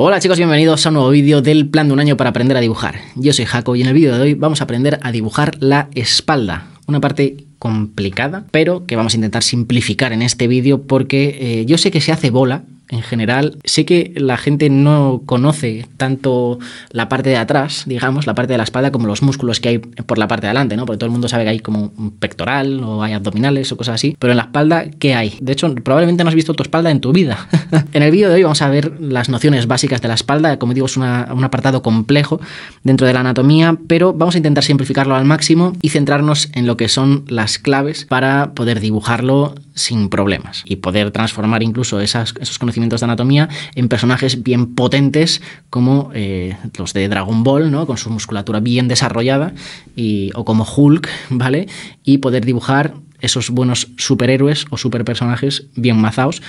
Hola chicos, bienvenidos a un nuevo vídeo del plan de un año para aprender a dibujar. Yo soy Jaco y en el vídeo de hoy vamos a aprender a dibujar la espalda, una parte complicada, pero que vamos a intentar simplificar en este vídeo porque eh, yo sé que se hace bola en general. Sé que la gente no conoce tanto la parte de atrás, digamos, la parte de la espalda, como los músculos que hay por la parte de adelante, ¿no? Porque todo el mundo sabe que hay como un pectoral o hay abdominales o cosas así. Pero en la espalda, ¿qué hay? De hecho, probablemente no has visto tu espalda en tu vida. en el vídeo de hoy vamos a ver las nociones básicas de la espalda. Como digo, es un apartado complejo dentro de la anatomía, pero vamos a intentar simplificarlo al máximo y centrarnos en lo que son las claves para poder dibujarlo sin problemas y poder transformar incluso esos conocimientos de anatomía en personajes bien potentes como eh, los de Dragon Ball, ¿no? con su musculatura bien desarrollada, y, o como Hulk, ¿vale? Y poder dibujar esos buenos superhéroes o superpersonajes bien mazaos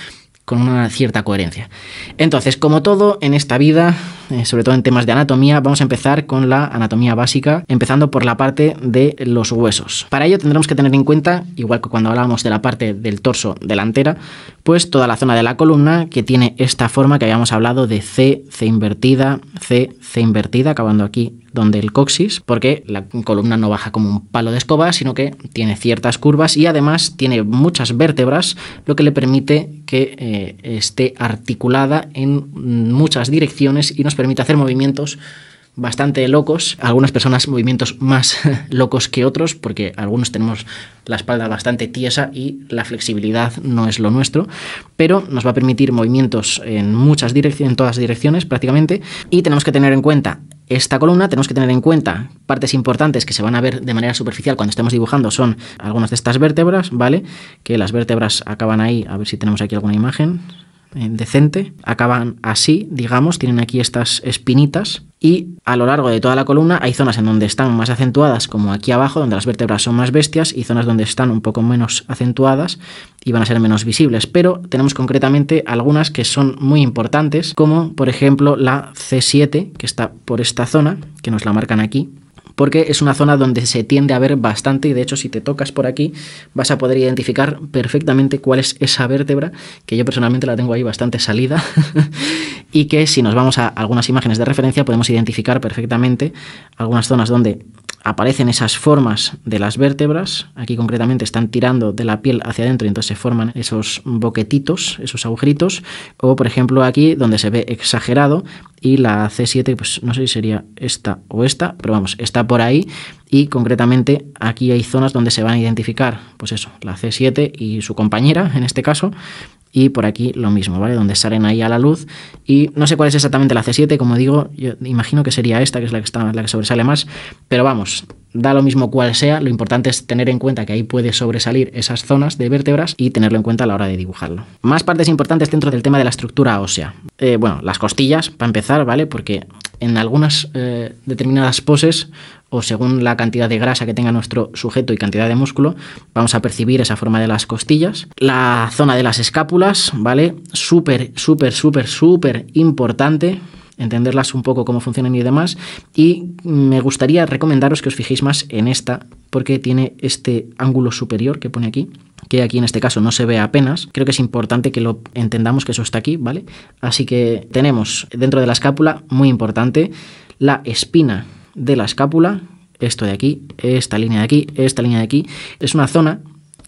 con una cierta coherencia. Entonces, como todo en esta vida, eh, sobre todo en temas de anatomía, vamos a empezar con la anatomía básica, empezando por la parte de los huesos. Para ello tendremos que tener en cuenta, igual que cuando hablábamos de la parte del torso delantera, pues toda la zona de la columna que tiene esta forma que habíamos hablado de C, C invertida, C, C invertida, acabando aquí donde el coxis, porque la columna no baja como un palo de escoba, sino que tiene ciertas curvas y además tiene muchas vértebras, lo que le permite que eh, esté articulada en mm, muchas direcciones y nos permite hacer movimientos bastante locos, algunas personas movimientos más locos que otros, porque algunos tenemos la espalda bastante tiesa y la flexibilidad no es lo nuestro, pero nos va a permitir movimientos en muchas direcciones, en todas direcciones prácticamente, y tenemos que tener en cuenta esta columna, tenemos que tener en cuenta partes importantes que se van a ver de manera superficial cuando estemos dibujando son algunas de estas vértebras, ¿vale? Que las vértebras acaban ahí, a ver si tenemos aquí alguna imagen, eh, decente, acaban así, digamos, tienen aquí estas espinitas y a lo largo de toda la columna hay zonas en donde están más acentuadas, como aquí abajo, donde las vértebras son más bestias, y zonas donde están un poco menos acentuadas y van a ser menos visibles, pero tenemos concretamente algunas que son muy importantes, como por ejemplo la C7, que está por esta zona, que nos la marcan aquí, porque es una zona donde se tiende a ver bastante y de hecho si te tocas por aquí vas a poder identificar perfectamente cuál es esa vértebra, que yo personalmente la tengo ahí bastante salida y que si nos vamos a algunas imágenes de referencia podemos identificar perfectamente algunas zonas donde aparecen esas formas de las vértebras, aquí concretamente están tirando de la piel hacia adentro y entonces se forman esos boquetitos, esos agujeritos, o por ejemplo aquí donde se ve exagerado y la C7, pues no sé si sería esta o esta, pero vamos, está por ahí y concretamente aquí hay zonas donde se van a identificar, pues eso, la C7 y su compañera en este caso, y por aquí lo mismo, ¿vale? Donde salen ahí a la luz. Y no sé cuál es exactamente la C7, como digo, yo imagino que sería esta, que es la que, está, la que sobresale más, pero vamos, da lo mismo cual sea, lo importante es tener en cuenta que ahí puede sobresalir esas zonas de vértebras y tenerlo en cuenta a la hora de dibujarlo. Más partes importantes dentro del tema de la estructura ósea. Eh, bueno, las costillas, para empezar, ¿vale? Porque en algunas eh, determinadas poses o según la cantidad de grasa que tenga nuestro sujeto y cantidad de músculo, vamos a percibir esa forma de las costillas. La zona de las escápulas, ¿vale? Súper, súper, súper, súper importante entenderlas un poco cómo funcionan y demás. Y me gustaría recomendaros que os fijéis más en esta, porque tiene este ángulo superior que pone aquí, que aquí en este caso no se ve apenas. Creo que es importante que lo entendamos que eso está aquí, ¿vale? Así que tenemos dentro de la escápula, muy importante, la espina de la escápula, esto de aquí, esta línea de aquí, esta línea de aquí, es una zona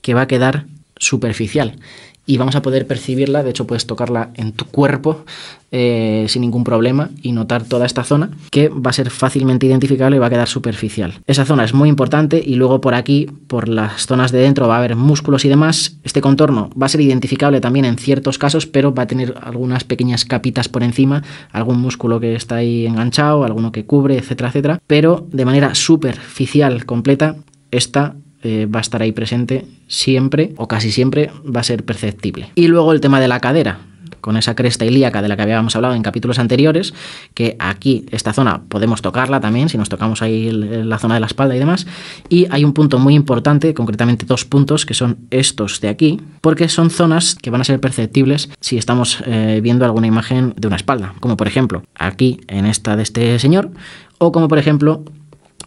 que va a quedar superficial y vamos a poder percibirla, de hecho puedes tocarla en tu cuerpo eh, sin ningún problema y notar toda esta zona que va a ser fácilmente identificable y va a quedar superficial. Esa zona es muy importante y luego por aquí, por las zonas de dentro, va a haber músculos y demás. Este contorno va a ser identificable también en ciertos casos, pero va a tener algunas pequeñas capitas por encima, algún músculo que está ahí enganchado, alguno que cubre, etcétera, etcétera. Pero de manera superficial, completa, esta eh, va a estar ahí presente siempre o casi siempre va a ser perceptible. Y luego el tema de la cadera con esa cresta ilíaca de la que habíamos hablado en capítulos anteriores, que aquí, esta zona, podemos tocarla también, si nos tocamos ahí la zona de la espalda y demás. Y hay un punto muy importante, concretamente dos puntos, que son estos de aquí, porque son zonas que van a ser perceptibles si estamos eh, viendo alguna imagen de una espalda, como por ejemplo aquí en esta de este señor, o como por ejemplo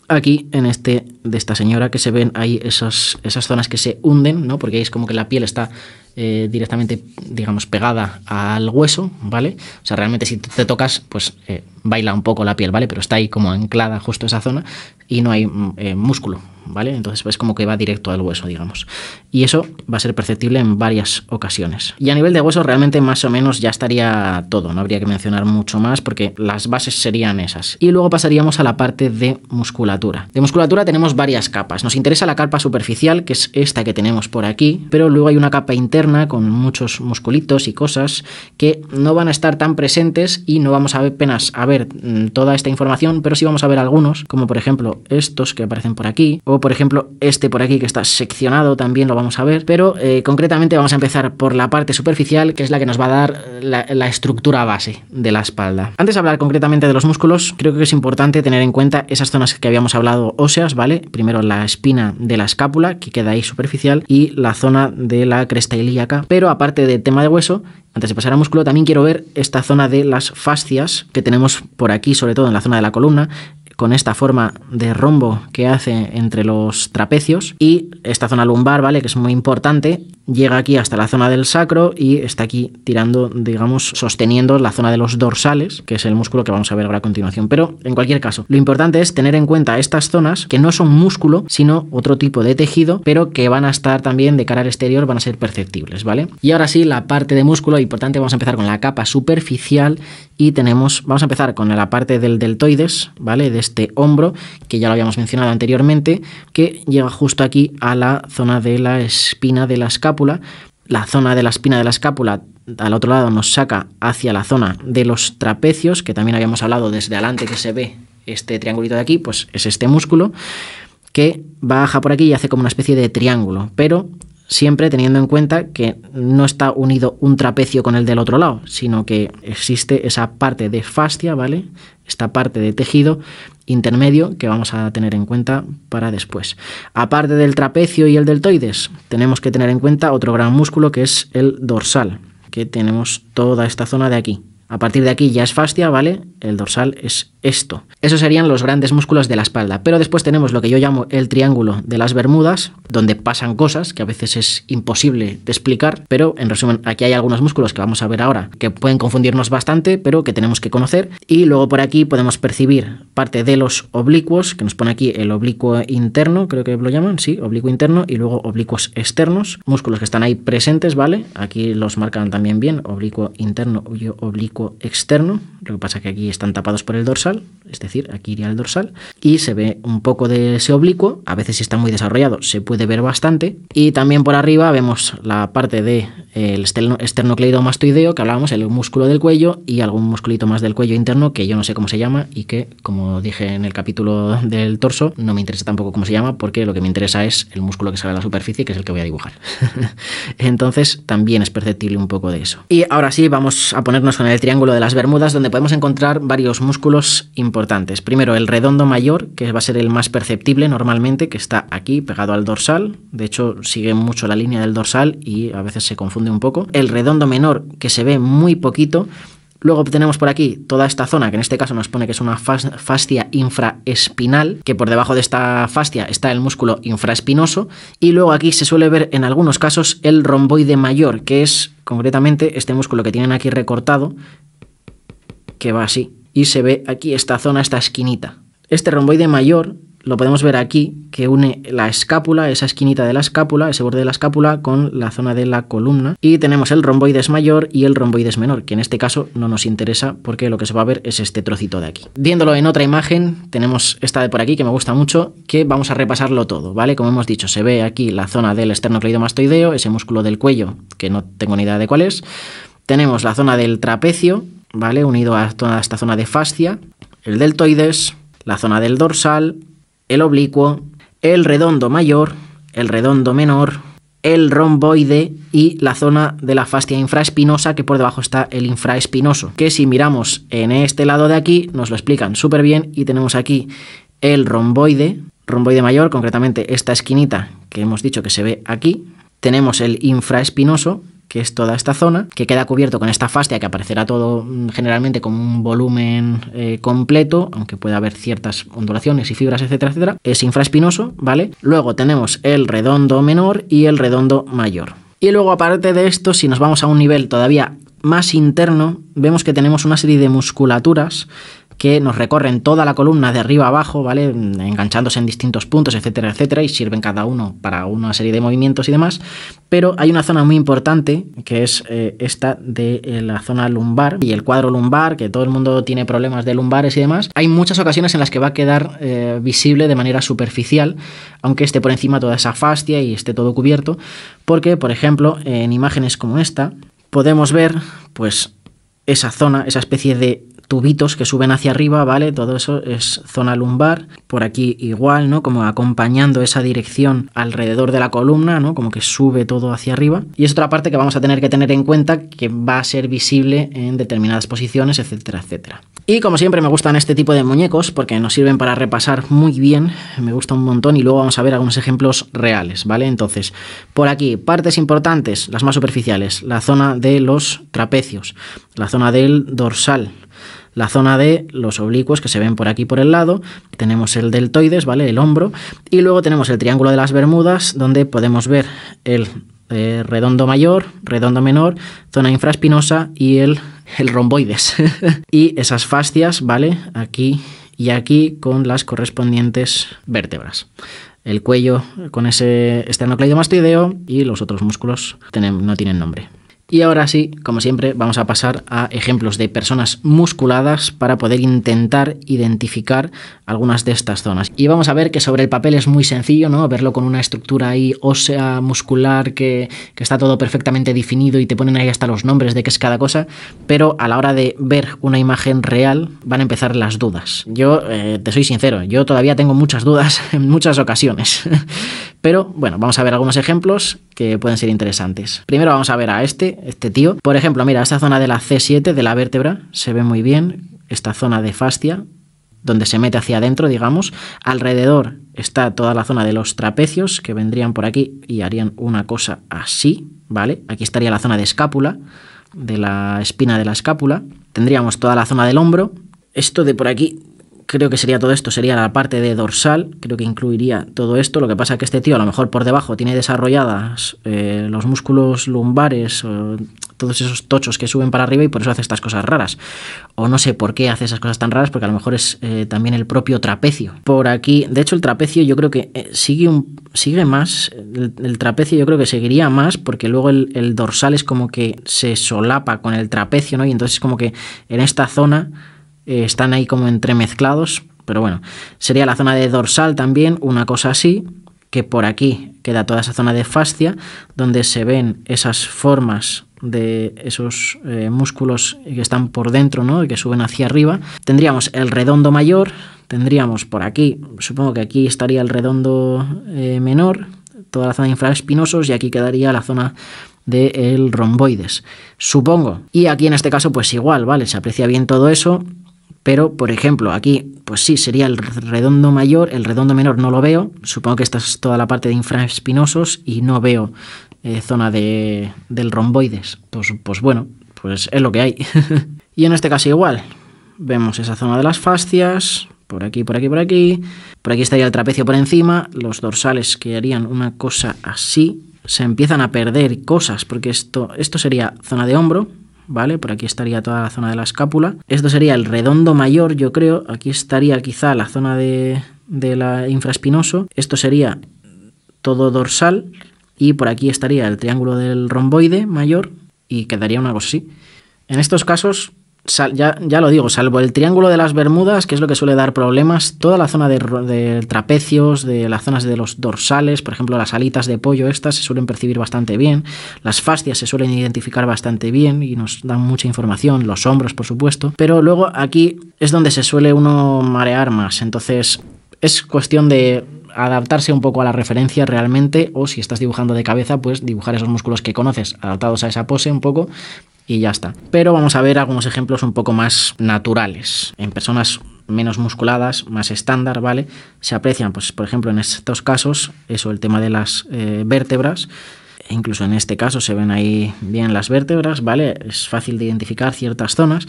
aquí en este de esta señora que se ven ahí esas, esas zonas que se hunden, ¿no? Porque es como que la piel está eh, directamente, digamos, pegada al hueso, ¿vale? O sea, realmente si te tocas, pues eh, baila un poco la piel, ¿vale? Pero está ahí como anclada justo esa zona y no hay mm, eh, músculo, ¿vale? Entonces es pues, como que va directo al hueso, digamos. Y eso va a ser perceptible en varias ocasiones. Y a nivel de hueso realmente más o menos ya estaría todo, no habría que mencionar mucho más porque las bases serían esas. Y luego pasaríamos a la parte de musculatura. De musculatura tenemos varias capas. Nos interesa la capa superficial, que es esta que tenemos por aquí, pero luego hay una capa interna con muchos musculitos y cosas que no van a estar tan presentes y no vamos a ver apenas a ver mm, toda esta información, pero sí vamos a ver algunos, como por ejemplo estos que aparecen por aquí, o por ejemplo este por aquí que está seccionado, también lo vamos a ver, pero eh, concretamente vamos a empezar por la parte superficial, que es la que nos va a dar la, estructura base de la espalda. Antes de hablar concretamente de los músculos, creo que es importante tener en cuenta esas zonas que habíamos hablado óseas, ¿vale? Primero la espina de la escápula, que queda ahí superficial, y la zona de la cresta ilíaca acá, Pero aparte del tema de hueso, antes de pasar al músculo, también quiero ver esta zona de las fascias que tenemos por aquí, sobre todo en la zona de la columna, con esta forma de rombo que hace entre los trapecios y esta zona lumbar, ¿vale? Que es muy importante, llega aquí hasta la zona del sacro y está aquí tirando, digamos, sosteniendo la zona de los dorsales, que es el músculo que vamos a ver ahora a continuación. Pero en cualquier caso, lo importante es tener en cuenta estas zonas que no son músculo, sino otro tipo de tejido, pero que van a estar también de cara al exterior, van a ser perceptibles, ¿vale? Y ahora sí, la parte de músculo, importante, vamos a empezar con la capa superficial y tenemos, vamos a empezar con la parte del deltoides, ¿vale? De este hombro, que ya lo habíamos mencionado anteriormente, que llega justo aquí a la zona de la espina de la escápula. La zona de la espina de la escápula al otro lado nos saca hacia la zona de los trapecios, que también habíamos hablado desde adelante que se ve este triangulito de aquí, pues es este músculo que baja por aquí y hace como una especie de triángulo, pero siempre teniendo en cuenta que no está unido un trapecio con el del otro lado, sino que existe esa parte de fascia, ¿vale? Esta parte de tejido intermedio que vamos a tener en cuenta para después. Aparte del trapecio y el deltoides, tenemos que tener en cuenta otro gran músculo que es el dorsal, que tenemos toda esta zona de aquí, a partir de aquí ya es fascia, ¿vale? El dorsal es esto. Esos serían los grandes músculos de la espalda. Pero después tenemos lo que yo llamo el triángulo de las Bermudas, donde pasan cosas que a veces es imposible de explicar. Pero en resumen, aquí hay algunos músculos que vamos a ver ahora que pueden confundirnos bastante, pero que tenemos que conocer. Y luego por aquí podemos percibir parte de los oblicuos, que nos pone aquí el oblicuo interno, creo que lo llaman, sí, oblicuo interno, y luego oblicuos externos, músculos que están ahí presentes, ¿vale? Aquí los marcan también bien, oblicuo interno y oblicuo externo, lo que pasa que aquí están tapados por el dorsal, es decir, aquí iría el dorsal, y se ve un poco de ese oblicuo, a veces si está muy desarrollado se puede ver bastante, y también por arriba vemos la parte del de, esternocleidomastoideo, que hablábamos, el músculo del cuello, y algún musculito más del cuello interno, que yo no sé cómo se llama, y que, como dije en el capítulo del torso, no me interesa tampoco cómo se llama, porque lo que me interesa es el músculo que sale a la superficie, que es el que voy a dibujar. Entonces, también es perceptible un poco de eso. Y ahora sí, vamos a ponernos con el Triángulo de las Bermudas, donde podemos encontrar varios músculos importantes. Primero, el redondo mayor, que va a ser el más perceptible normalmente, que está aquí pegado al dorsal. De hecho, sigue mucho la línea del dorsal y a veces se confunde un poco. El redondo menor, que se ve muy poquito Luego tenemos por aquí toda esta zona, que en este caso nos pone que es una fascia infraespinal, que por debajo de esta fascia está el músculo infraespinoso, y luego aquí se suele ver en algunos casos el romboide mayor, que es concretamente este músculo que tienen aquí recortado, que va así, y se ve aquí esta zona, esta esquinita. Este romboide mayor lo podemos ver aquí, que une la escápula, esa esquinita de la escápula, ese borde de la escápula, con la zona de la columna. Y tenemos el romboides mayor y el romboides menor, que en este caso no nos interesa porque lo que se va a ver es este trocito de aquí. Viéndolo en otra imagen, tenemos esta de por aquí que me gusta mucho, que vamos a repasarlo todo, ¿vale? Como hemos dicho, se ve aquí la zona del esternocleidomastoideo, ese músculo del cuello, que no tengo ni idea de cuál es. Tenemos la zona del trapecio, ¿vale? Unido a toda esta zona de fascia, el deltoides, la zona del dorsal, el oblicuo, el redondo mayor, el redondo menor, el romboide y la zona de la fascia infraespinosa que por debajo está el infraespinoso, que si miramos en este lado de aquí nos lo explican súper bien y tenemos aquí el romboide, romboide mayor, concretamente esta esquinita que hemos dicho que se ve aquí, tenemos el infraespinoso, que es toda esta zona, que queda cubierto con esta fascia que aparecerá todo mm, generalmente como un volumen eh, completo, aunque pueda haber ciertas ondulaciones y fibras, etcétera, etcétera. Es infraespinoso, ¿vale? Luego tenemos el redondo menor y el redondo mayor. Y luego, aparte de esto, si nos vamos a un nivel todavía más interno, vemos que tenemos una serie de musculaturas que nos recorren toda la columna de arriba abajo, ¿vale? Enganchándose en distintos puntos, etcétera, etcétera, y sirven cada uno para una serie de movimientos y demás. Pero hay una zona muy importante que es eh, esta de eh, la zona lumbar y el cuadro lumbar, que todo el mundo tiene problemas de lumbares y demás. Hay muchas ocasiones en las que va a quedar eh, visible de manera superficial, aunque esté por encima toda esa fascia y esté todo cubierto, porque, por ejemplo, en imágenes como esta, podemos ver, pues, esa zona, esa especie de tubitos que suben hacia arriba, ¿vale? Todo eso es zona lumbar. Por aquí igual, ¿no? Como acompañando esa dirección alrededor de la columna, ¿no? Como que sube todo hacia arriba. Y es otra parte que vamos a tener que tener en cuenta que va a ser visible en determinadas posiciones, etcétera, etcétera. Y como siempre me gustan este tipo de muñecos porque nos sirven para repasar muy bien, me gusta un montón y luego vamos a ver algunos ejemplos reales, ¿vale? Entonces, por aquí, partes importantes, las más superficiales, la zona de los trapecios, la zona del dorsal, la zona de los oblicuos que se ven por aquí por el lado, tenemos el deltoides, ¿vale? El hombro, y luego tenemos el triángulo de las Bermudas, donde podemos ver el eh, redondo mayor, redondo menor, zona infraespinosa y el, el romboides. y esas fascias, ¿vale? Aquí y aquí con las correspondientes vértebras el cuello con ese esternocleidomastoideo y los otros músculos no tienen nombre. Y ahora sí, como siempre, vamos a pasar a ejemplos de personas musculadas para poder intentar identificar algunas de estas zonas. Y vamos a ver que sobre el papel es muy sencillo, ¿no? Verlo con una estructura ahí ósea, muscular, que, está todo perfectamente definido y te ponen ahí hasta los nombres de qué es cada cosa, pero a la hora de ver una imagen real van a empezar las dudas. Yo, eh, te soy sincero, yo todavía tengo muchas dudas en muchas ocasiones. Pero bueno, vamos a ver algunos ejemplos que pueden ser interesantes. Primero vamos a ver a este, este tío. Por ejemplo, mira, esta zona de la C7 de la vértebra se ve muy bien. Esta zona de fascia, donde se mete hacia adentro, digamos. Alrededor está toda la zona de los trapecios que vendrían por aquí y harían una cosa así, ¿vale? Aquí estaría la zona de escápula, de la espina de la escápula. Tendríamos toda la zona del hombro. Esto de por aquí creo que sería todo esto, sería la parte de dorsal, creo que incluiría todo esto. Lo que pasa es que este tío a lo mejor por debajo tiene desarrolladas eh, los músculos lumbares, todos esos tochos que suben para arriba y por eso hace estas cosas raras. O no sé por qué hace esas cosas tan raras, porque a lo mejor es eh, también el propio trapecio. Por aquí, de hecho el trapecio yo creo que eh, sigue, un, sigue más, el, trapecio yo creo que seguiría más, porque luego el, dorsal es como que se solapa con el trapecio, ¿no? Y entonces es como que en esta zona eh, están ahí como entremezclados, pero bueno, sería la zona de dorsal también, una cosa así, que por aquí queda toda esa zona de fascia, donde se ven esas formas de esos eh, músculos que están por dentro, ¿no? Y que suben hacia arriba. Tendríamos el redondo mayor, tendríamos por aquí, supongo que aquí estaría el redondo eh, menor, toda la zona de infraespinosos, y aquí quedaría la zona del romboides, supongo. Y aquí en este caso, pues igual, ¿vale? Se aprecia bien todo eso. Pero, por ejemplo, aquí, pues sí, sería el redondo mayor, el redondo menor no lo veo. Supongo que esta es toda la parte de infraespinosos y no veo eh, zona de, del romboides. Pues, pues bueno, pues es lo que hay. y en este caso igual. Vemos esa zona de las fascias, por aquí, por aquí, por aquí. Por aquí estaría el trapecio por encima, los dorsales que harían una cosa así. Se empiezan a perder cosas, porque esto, esto sería zona de hombro, ¿vale? Por aquí estaría toda la zona de la escápula. Esto sería el redondo mayor, yo creo. Aquí estaría quizá la zona de, de la infraespinoso. Esto sería todo dorsal y por aquí estaría el triángulo del romboide mayor y quedaría una cosa así. En estos casos ya, lo digo, salvo el Triángulo de las Bermudas, que es lo que suele dar problemas, toda la zona de, de, trapecios, de las zonas de los dorsales, por ejemplo, las alitas de pollo, estas se suelen percibir bastante bien, las fascias se suelen identificar bastante bien y nos dan mucha información, los hombros, por supuesto, pero luego aquí es donde se suele uno marear más, entonces es cuestión de adaptarse un poco a la referencia realmente o si estás dibujando de cabeza, pues dibujar esos músculos que conoces adaptados a esa pose un poco y ya está. Pero vamos a ver algunos ejemplos un poco más naturales, en personas menos musculadas, más estándar, ¿vale? Se aprecian, pues por ejemplo, en estos casos, eso, el tema de las eh, vértebras, e incluso en este caso se ven ahí bien las vértebras, ¿vale? Es fácil de identificar ciertas zonas.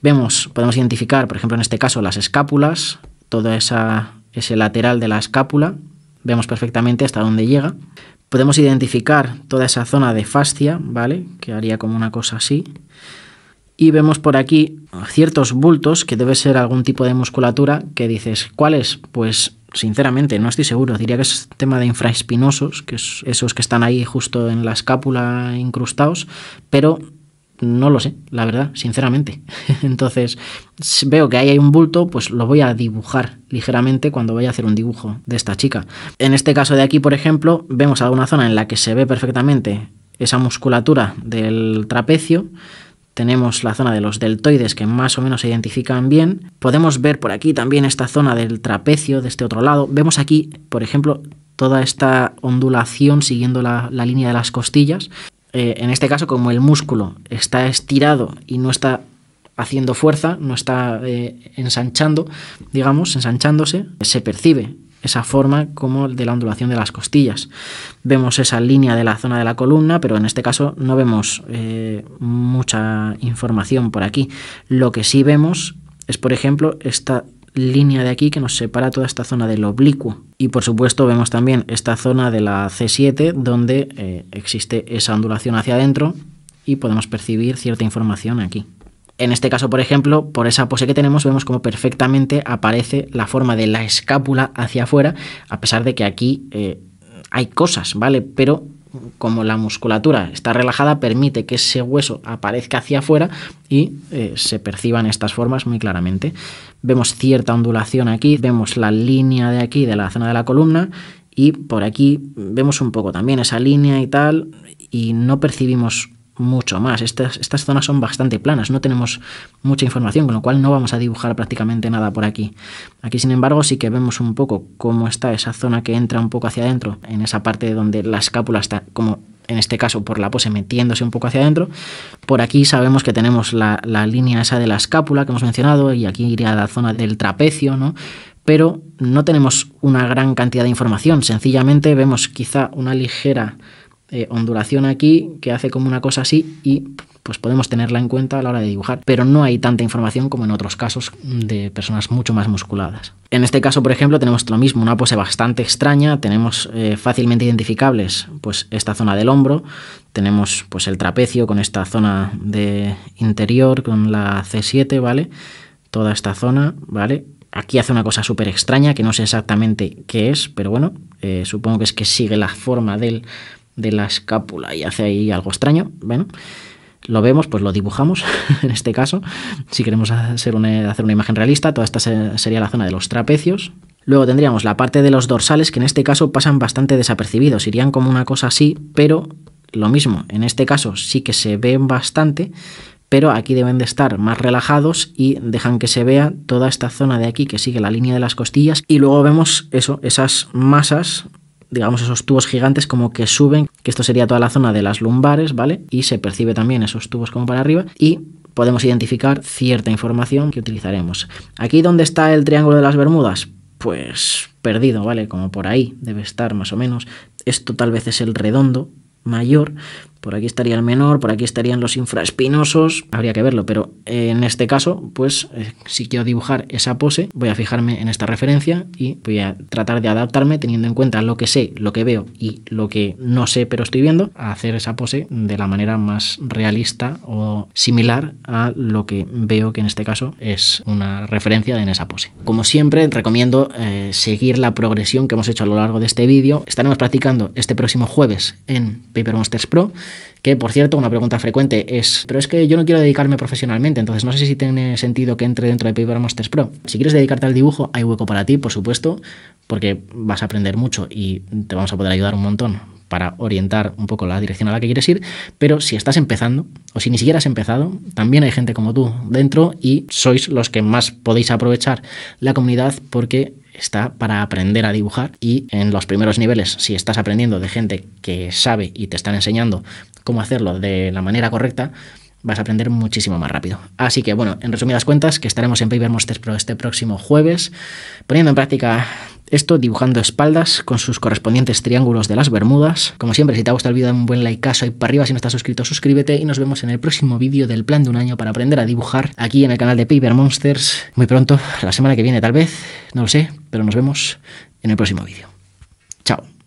Vemos, podemos identificar, por ejemplo, en este caso, las escápulas, todo esa, ese lateral de la escápula, vemos perfectamente hasta dónde llega. Podemos identificar toda esa zona de fascia, ¿vale? Que haría como una cosa así. Y vemos por aquí ciertos bultos que debe ser algún tipo de musculatura que dices, ¿cuáles? Pues sinceramente no estoy seguro, diría que es tema de infraespinosos, que es esos que están ahí justo en la escápula incrustados, pero no lo sé, la verdad, sinceramente. Entonces, veo que ahí hay un bulto, pues lo voy a dibujar ligeramente cuando vaya a hacer un dibujo de esta chica. En este caso de aquí, por ejemplo, vemos alguna zona en la que se ve perfectamente esa musculatura del trapecio. Tenemos la zona de los deltoides que más o menos se identifican bien. Podemos ver por aquí también esta zona del trapecio de este otro lado. Vemos aquí, por ejemplo, toda esta ondulación siguiendo la línea de las costillas. Eh, en este caso, como el músculo está estirado y no está haciendo fuerza, no está eh, ensanchando, digamos, ensanchándose, se percibe esa forma como de la ondulación de las costillas. Vemos esa línea de la zona de la columna, pero en este caso no vemos eh, mucha información por aquí. Lo que sí vemos es, por ejemplo, esta línea de aquí que nos separa toda esta zona del oblicuo. Y por supuesto vemos también esta zona de la C7 donde eh, existe esa ondulación hacia adentro y podemos percibir cierta información aquí. En este caso, por ejemplo, por esa pose que tenemos, vemos como perfectamente aparece la forma de la escápula hacia afuera, a pesar de que aquí eh, hay cosas, ¿vale? Pero como la musculatura está relajada, permite que ese hueso aparezca hacia afuera y eh, se perciban estas formas muy claramente. Vemos cierta ondulación aquí, vemos la línea de aquí de la zona de la columna y por aquí vemos un poco también esa línea y tal y no percibimos mucho más. Estas, estas zonas son bastante planas, no tenemos mucha información, con lo cual no vamos a dibujar prácticamente nada por aquí. Aquí, sin embargo, sí que vemos un poco cómo está esa zona que entra un poco hacia adentro, en esa parte donde la escápula está como en este caso por la pose metiéndose un poco hacia adentro. Por aquí sabemos que tenemos la, línea esa de la escápula que hemos mencionado y aquí iría la zona del trapecio, ¿no? Pero no tenemos una gran cantidad de información, sencillamente vemos quizá una ligera eh, ondulación aquí que hace como una cosa así y pues podemos tenerla en cuenta a la hora de dibujar, pero no hay tanta información como en otros casos de personas mucho más musculadas. En este caso, por ejemplo, tenemos lo mismo, una pose bastante extraña, tenemos eh, fácilmente identificables pues esta zona del hombro, tenemos pues el trapecio con esta zona de interior con la C7, ¿vale? Toda esta zona, ¿vale? Aquí hace una cosa súper extraña que no sé exactamente qué es, pero bueno, eh, supongo que es que sigue la forma del de la escápula y hace ahí algo extraño. Bueno, lo vemos, pues lo dibujamos en este caso. Si queremos hacer una, hacer una imagen realista, toda esta sería la zona de los trapecios. Luego tendríamos la parte de los dorsales, que en este caso pasan bastante desapercibidos, irían como una cosa así, pero lo mismo, en este caso sí que se ven bastante, pero aquí deben de estar más relajados y dejan que se vea toda esta zona de aquí que sigue la línea de las costillas y luego vemos eso, esas masas digamos, esos tubos gigantes como que suben, que esto sería toda la zona de las lumbares, ¿vale? Y se percibe también esos tubos como para arriba y podemos identificar cierta información que utilizaremos. Aquí donde está el triángulo de las Bermudas, pues perdido, ¿vale? Como por ahí debe estar más o menos. Esto tal vez es el redondo mayor, por aquí estaría el menor, por aquí estarían los infraespinosos, habría que verlo, pero eh, en este caso, pues eh, si quiero dibujar esa pose, voy a fijarme en esta referencia y voy a tratar de adaptarme teniendo en cuenta lo que sé, lo que veo y lo que no sé pero estoy viendo, a hacer esa pose de la manera más realista o similar a lo que veo que en este caso es una referencia en esa pose. Como siempre, recomiendo eh, seguir la progresión que hemos hecho a lo largo de este vídeo. Estaremos practicando este próximo jueves en Paper Monsters Pro que por cierto, una pregunta frecuente es, pero es que yo no quiero dedicarme profesionalmente, entonces no sé si tiene sentido que entre dentro de Paper Masters Pro. Si quieres dedicarte al dibujo, hay hueco para ti, por supuesto, porque vas a aprender mucho y te vamos a poder ayudar un montón para orientar un poco la dirección a la que quieres ir, pero si estás empezando o si ni siquiera has empezado, también hay gente como tú dentro y sois los que más podéis aprovechar la comunidad porque está para aprender a dibujar y en los primeros niveles, si estás aprendiendo de gente que sabe y te están enseñando cómo hacerlo de la manera correcta, vas a aprender muchísimo más rápido. Así que bueno, en resumidas cuentas, que estaremos en Paper Monsters Pro este próximo jueves, poniendo en práctica esto, dibujando espaldas con sus correspondientes triángulos de las Bermudas. Como siempre, si te ha gustado el vídeo, un buen like, caso ahí para arriba. Si no estás suscrito, suscríbete y nos vemos en el próximo vídeo del plan de un año para aprender a dibujar aquí en el canal de Paper Monsters. Muy pronto, la semana que viene tal vez, no lo sé, pero nos vemos en el próximo vídeo. Chao.